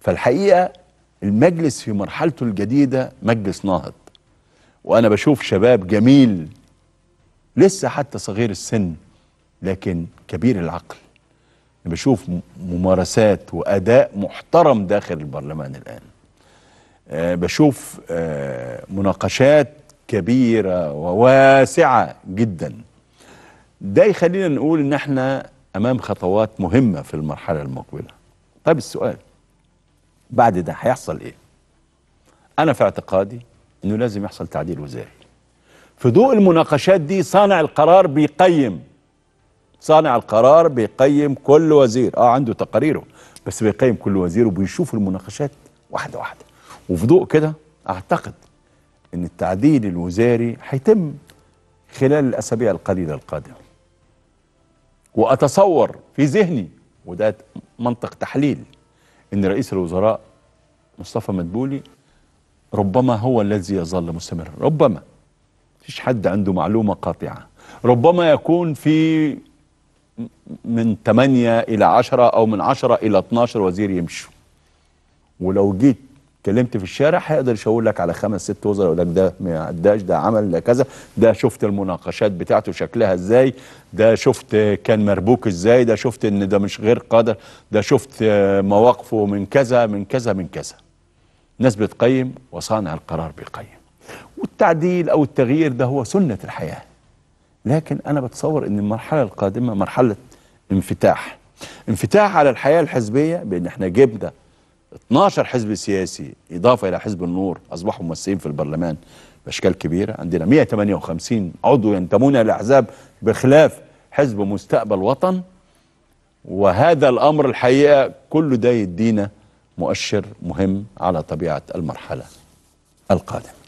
فالحقيقه المجلس في مرحلته الجديده مجلس ناهض وانا بشوف شباب جميل لسه حتى صغير السن لكن كبير العقل بشوف ممارسات واداء محترم داخل البرلمان الان أه بشوف أه مناقشات كبيره وواسعه جدا ده يخلينا نقول ان احنا امام خطوات مهمه في المرحله المقبله طيب السؤال بعد ده هيحصل ايه انا في اعتقادي انه لازم يحصل تعديل وزاري في ضوء المناقشات دي صانع القرار بيقيم صانع القرار بيقيم كل وزير اه عنده تقاريره بس بيقيم كل وزير وبيشوف المناقشات واحده واحده وفي ضوء كده اعتقد ان التعديل الوزاري هيتم خلال الاسابيع القليله القادمه واتصور في ذهني وده منطق تحليل ان رئيس الوزراء مصطفى مدبولي ربما هو الذي يظل مستمرا ربما مفيش حد عنده معلومه قاطعه ربما يكون في من 8 الى 10 او من 10 الى 12 وزير يمشوا ولو جيت اتكلمت في الشارع هيقدر يشاور لك على خمس ست وزراء يقول لك ده ما عداش ده عمل ده كذا ده شفت المناقشات بتاعته شكلها ازاي ده شفت كان مربوك ازاي ده شفت ان ده مش غير قادر ده شفت مواقفه من كذا من كذا من كذا الناس بتقيم وصانع القرار بيقيم والتعديل او التغيير ده هو سنه الحياه لكن انا بتصور ان المرحله القادمه مرحله انفتاح انفتاح على الحياه الحزبيه بان احنا جبنا 12 حزب سياسي إضافة إلى حزب النور أصبحوا ممثلين في البرلمان بأشكال كبيرة عندنا 158 عضو ينتمون إلى أحزاب بخلاف حزب مستقبل وطن وهذا الأمر الحقيقة كل ده يدينا مؤشر مهم على طبيعة المرحلة القادمة